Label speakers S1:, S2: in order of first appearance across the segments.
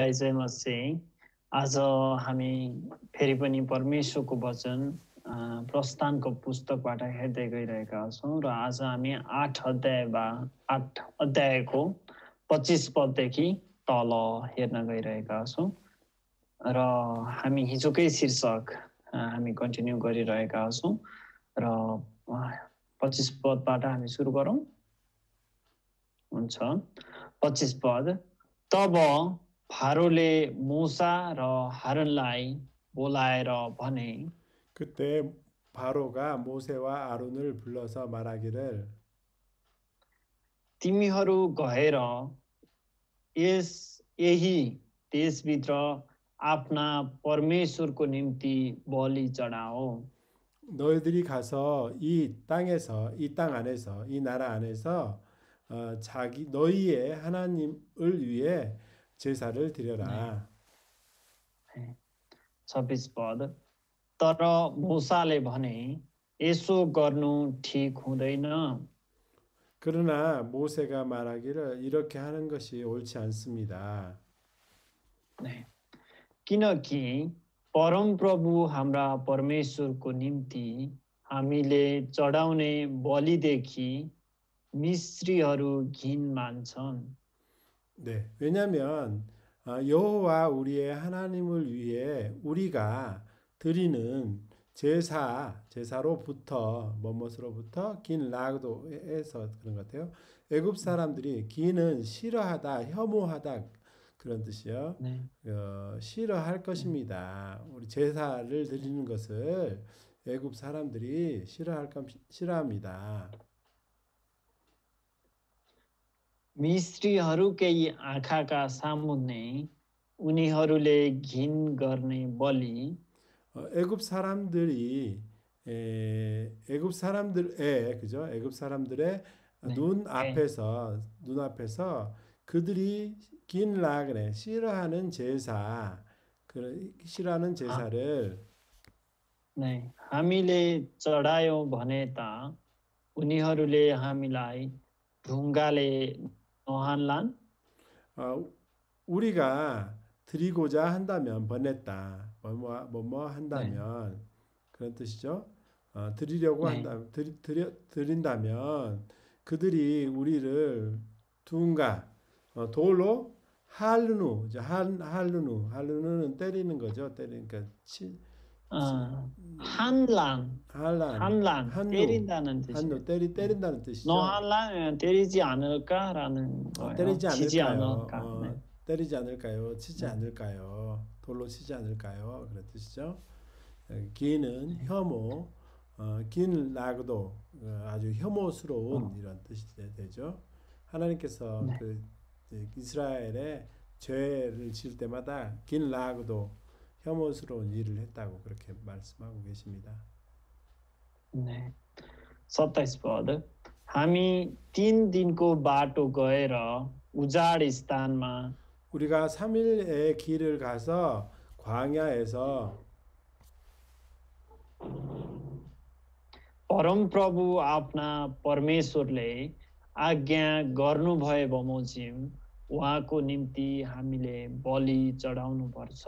S1: जय आज हामी फेरि पनि परमेश्वरको वचन प्रस्थानको पुस्तकबाट हेर्दै गइरहेका छौँ र आज हामी आठ अध्याय वा आठ अध्यायको पच्चिस पददेखि तल हेर्न गइरहेका छौँ र हामी हिजोकै शीर्षक हामी कन्टिन्यू गरिरहेका छौँ र पच्चिस पदबाट हामी सुरु गरौँ हुन्छ पच्चिस पद तब
S2: 바로레모사ु स ा र ह ा र ु न ल ा 그때 바로가 모세와 아론을 불러서 말하기를
S1: तिमीहरू गएर यस यही
S2: देशभित्र आफ्ना प र म 너희들이 가서 이 땅에서 이 땅 안에서 이 나라 안에서 어, 자기 너희의 하나님을 위해 제사를 드려라. 네. 26 पद तर मूसाले भने यसो गर्नु ठीक हुँदैन 그러나 모세가 말하기를 이렇게 하는 것이 옳지 않습니다. 네. किनकि परम प्रभु हाम्रा परमेश्वरको
S1: निम्ति हामीले चढाउने बलिदेखि
S2: मिस्रीहरू घिन मान्छन् 네. 왜냐하면 아, 여호와 우리의 하나님을 위해 우리가 드리는 제사, 제사로부터 뭐뭇으로부터 긴 라도 에서 그런 것 같아요. 애굽 사람들이 긴은 싫어하다, 혐오하다 그런 뜻이요. 네. 어, 싫어할 것입니다. 우리 제사를 드리는 것을 애굽 사람들이 싫어할 싫어합니다. मिस्रीहरूकै आँखाका सामुन्ने उनीहरूले घिन गर्ने बलि 애굽 사람들이 에, 애굽 사람들의 그죠? 애굽 사람들의 네. 눈 네. 앞에서 눈 앞에서 그들이 긴 라그네 싫어하는 제사 그 싫어하는 아. 제사를 네
S1: हामीले च ढ ा य ौ भने त उनीहरूले हामीलाई
S2: ढुङ्गाले h a n 어, 우리가 드리고자 한다면 번냈다. 뭐뭐 뭐, 뭐 한다면 네. 그런 뜻이죠. 어, 드리려고 네. 한다. 드리, 드려, 드린다면 그들이 우리를 둔가 어, 돌로 할루누, 할루누, 할루누는 때리는 거죠. 때리니까 치, 어, 한란 한란 한란 한로, 때린다는 뜻이 한로 때리 때린다는 뜻이죠. 너
S1: 한란 때리지 않을까라는 거예요. 어, 때리지 않을까요? 치지 않을까. 어, 네.
S2: 때리지 않을까요? 치지 네. 않을까요? 돌로 치지 않을까요? 그런 뜻이죠. 어, 기는 혐오, 어, 긴 라그도 어, 아주 혐오스러운 어. 이런 뜻이 되죠. 하나님께서 네. 그 이스라엘의 죄를 지을 때마다 긴 라그도 혐오스러운 일을 했다고 그렇게 말씀하고 계십니다.
S1: 네. सत्ताइस पद हामी तिन
S2: दिनको बाटो गएर उजाड स्थानमा 우리가 3일의 길을 가서 광야에서 परमप्रभु आफ्ना परमेश्वरले
S1: आज्ञा गर्नुभए बमोजिम उहाँको निम्ति हामीले बलि
S2: चढाउनुपर्छ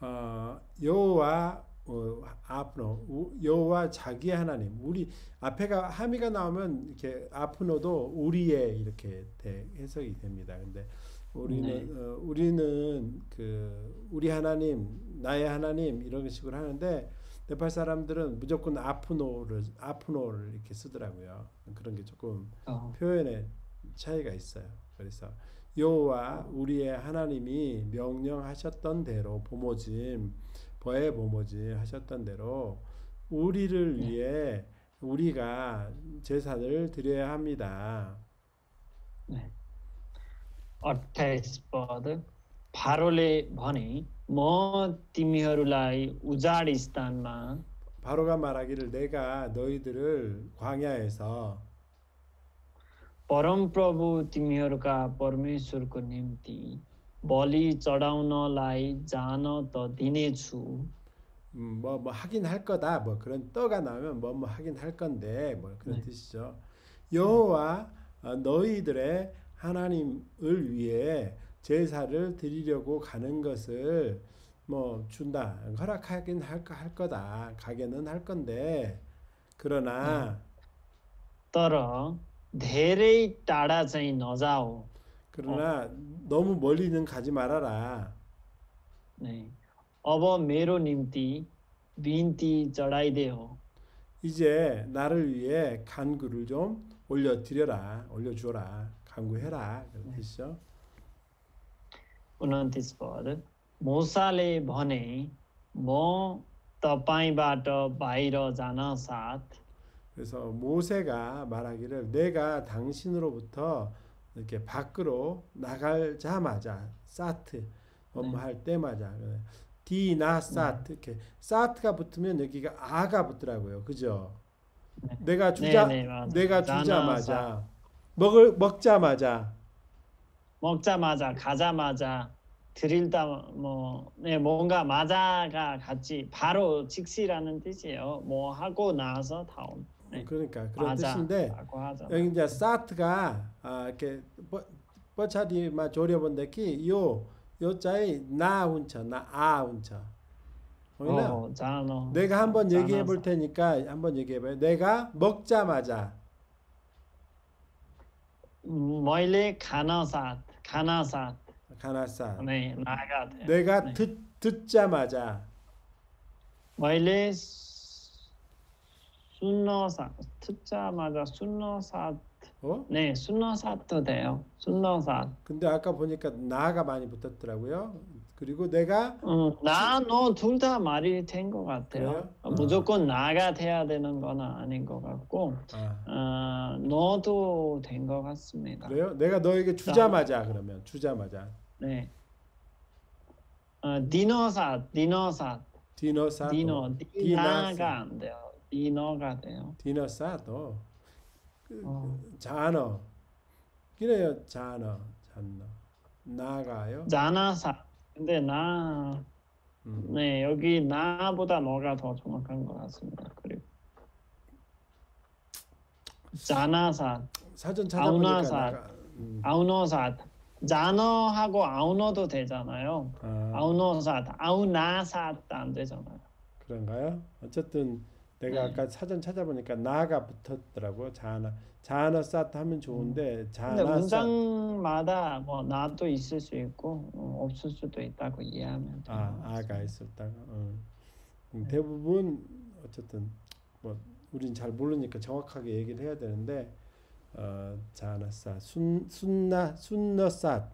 S2: 어, 여호와 어, 아프노 여호와 자기 하나님 우리 앞에가 하미가 나오면 이렇게 아프노도 우리의 이렇게 해석이 됩니다. 근데 우리는 네. 어, 우리는 그 우리 하나님 나의 하나님 이런 식으로 하는데 네팔 사람들은 무조건 아프노를 아프노를 이렇게 쓰더라고요. 그런 게 조금 어. 표현의 차이가 있어요. 그래서 여호와 우리의 하나님이 명령하셨던 대로 보모짐 버의 보모짐 하셨던 대로 우리를 네. 위해 우리가 제사를 드려야 합니다. 네. अठाइस पद फारोले भने म त ि म ी ह र 바로가 말하기를 내가 너희들을 광야에서 परम प्रभु तिमीहरूका परमेश्वरको निम्ति बलि चढाउनलाई जान त दिनेछु 음, 뭐, 뭐 하긴 할 거다 뭐 그런 떠가 나오면 뭐, 뭐 하긴 할 건데 뭐 그런 네. 뜻이죠. 여호와 어, 너희들의 하나님을 위해 제사를 드리려고 가는 것을 뭐 준다 허락하긴 할, 할 거다 가게는 할 건데 그러나 네. 떨어 धेरै टाढा चाहिँ नजाओ. 그러나 어. 너무 멀리는 가지 말아라. 네. अब मेरो निम्ति 빈티 चढाइदेऊ. 이제 나를 위해 간구를 좀 올려 드려라. 올려 주어라. 간구해라. 그런 네. 뜻이죠. 29번
S1: 모사ले भने म तपाईँबाट बाहिर
S2: जान साथ 그래서 모세가 말하기를 내가 당신으로부터 이렇게 밖으로 나갈자마자 사트 업무할 네. 때마자 그 디나 사트 네. 이렇게 사트가 붙으면 여기가 아가 붙더라고요. 그죠? 네. 내가 네, 주자 네, 내가 주자마자 먹을 먹자마자 먹자마자 가자마자 드릴다
S1: 뭐 네, 뭔가 맞아가 같이 바로 즉시라는 뜻이에요. 뭐 하고 나서 다음. 네. 그러니까 그런 맞아, 뜻인데 아, 여기
S2: 이제 사트가 아, 이렇게 뻗차디만 조려본데 키요 요자에 나 운차 나아 운차 보이나? 어, 자노. 내가 한번 얘기해 볼 테니까 한번 얘기해 봐요. 내가 먹자마자 मैले खाना साथ 네 나가 내가
S1: 네. 듣 듣자마자 म ै
S2: 순너사 듣자마다 순너사 어? 네 순너사도 돼요 순너사 근데 아까 보니까 나가 많이 붙었더라고요 그리고 내가 음, 나너 둘 다 말이 된 것 같아요 어. 무조건 나가 돼야 되는 건 아닌 것 같고 아. 어, 너도 된 것 같습니다 그래요? 내가 너에게 주자마자 그러면 주자마자 네 디노사 어, 디노사 디노사 디노 디나가 안 돼요 디너가 돼요. 디너 사도 그, 어. 그, 자너 그래요 자너 잔너 나가요. 자나사
S1: 근데 나 음. 네, 여기 나보다 너가 더 정확한 것 같습니다. 그리고 자나사 사전 아우나사 음. 아우노사 자너하고 아우노도 되잖아요. 아. 우노사 아우나사
S2: 안 되잖아요. 그런가요? 어쨌든 내가 네. 아까 사전 찾아보니까 나가 붙었더라고요. 자나 자나 사트 하면 좋은데 음. 자나 근데 문장마다 뭐 나도 있을 수 있고 어, 없을 수도 있다고 이해하면 돼요. 아 아가 있었다. 어. 음, 네. 대부분 어쨌든 뭐 우린 잘 모르니까 정확하게 얘기를 해야 되는데 어, 자나 사 순, 나 순너 사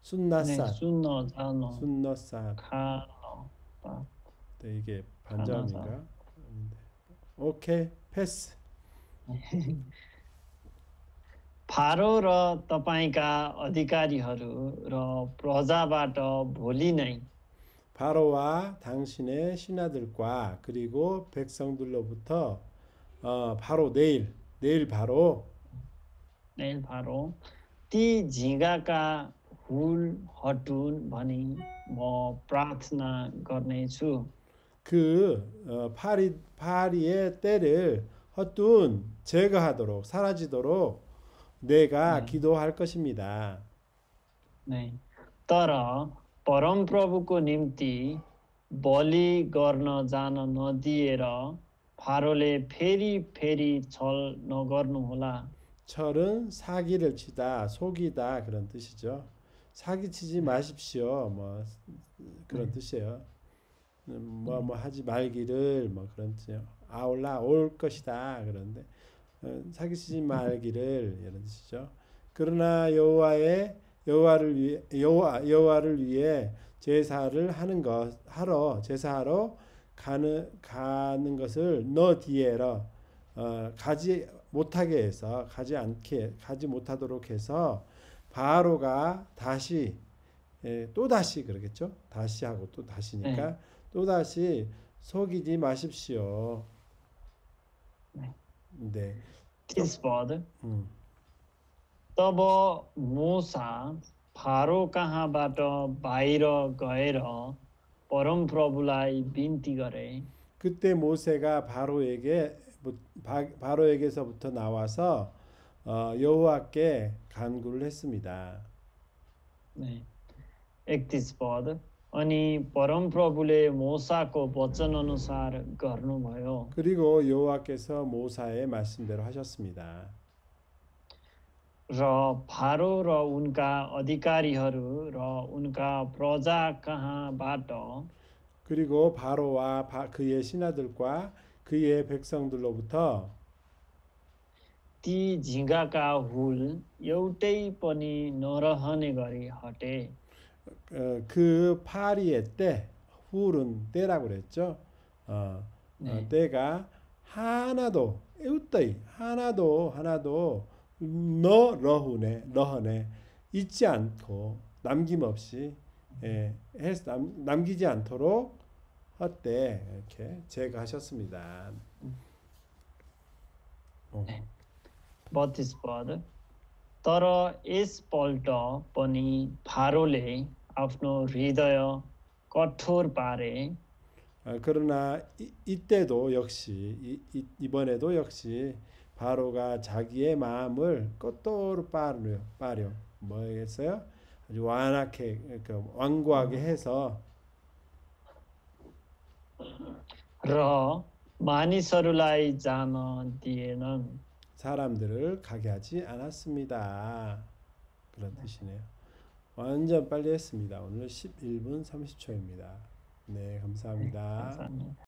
S2: 순나 네, 사 순너 자노 순너 사 가노 네, 이게 반점인가? 오케이 패스
S1: फारो र तपाईँका अधिकारीहरू र प्रजाबाट
S2: भोलि नै 바로와 당신의 신하들과 그리고 백성들로부터 어, 바로 내일 내일 바로 내일 바로 ती झिँगाका हुल हटुल भनी म प्रार्थना गर्नेछु 그 어, 파리 파리의 때를 헛둔 제거하도록 사라지도록 내가 네. 기도할 것입니다. 네. 따라
S1: परमप्रभुको निम्ति बलि गर्न जान नदिएर
S2: 바로ले 페리 페리 절 너거누라. 철은 사기를 치다, 속이다 그런 뜻이죠. 사기치지 네. 마십시오. 뭐 그런 네. 뜻이에요. 뭐뭐 뭐 하지 말기를 뭐 그런 뜻이 아올라 올 것이다 그런데 어, 사귀시지 말기를 이런 뜻이죠. 그러나 여호와의 여호와를 위해 여호와 여호와를 위해 제사를 하는 것 하러 제사하러 가는 가는 것을 너 뒤에라 어, 가지 못하게 해서 가지 않게 가지 못하도록 해서 바로가 다시 예, 또 다시 그러겠죠. 다시 하고 또 다시니까 네. 또다시 속이지 마십시오.
S1: 네. His father. 음. तब मूसा फारो कहाँबाट ब
S2: 그때 모세가 바로에게 바로에게서부터 나와서 어, 여호와께 간구를 했습니다. 네. 31
S1: पद अनि परमप्रभुले 모사को वचन अनुसार गर्नुभयो.
S2: 그리고 여호와께서 모사의 말씀대로 하셨습니다. र फारो र उनका अधिकारीहरू र उनका प्रजा कहाँबाट 그리고 바로와 그의 신하들과 그의 백성들로부터 ती झिङ्गाका हुल
S1: एउटै पनि नरहने गरी हटे
S2: 어, 그 파리의 때훌른 때라고 그랬죠. 어, 어 네. 어, 때가 하나도 으떠이 하나도 하나도 너 러훈에 러헌에 잊지 않고 남김없이 예, 남, 남기지 않도록 헛때 이렇게 제거하셨습니다. 네. What is b o
S1: तर यसपल्ट पनि 바로ले आफ्नो
S2: हृदय कठोर पारे 그러나 이, 이때도 역시 이, 이, 번에도 역시 바로가 자기의 마음을 끝도로 빠려 빠려 뭐겠어요? 아주 완악해 그 완고하게 해서 र मानिसहरूलाई जान दिएनन् 사람들을 가게 하지 않았습니다. 그런 뜻이네요. 완전 빨리 했습니다. 오늘 11분 30초입니다. 네, 감사합니다. 네, 감사합니다.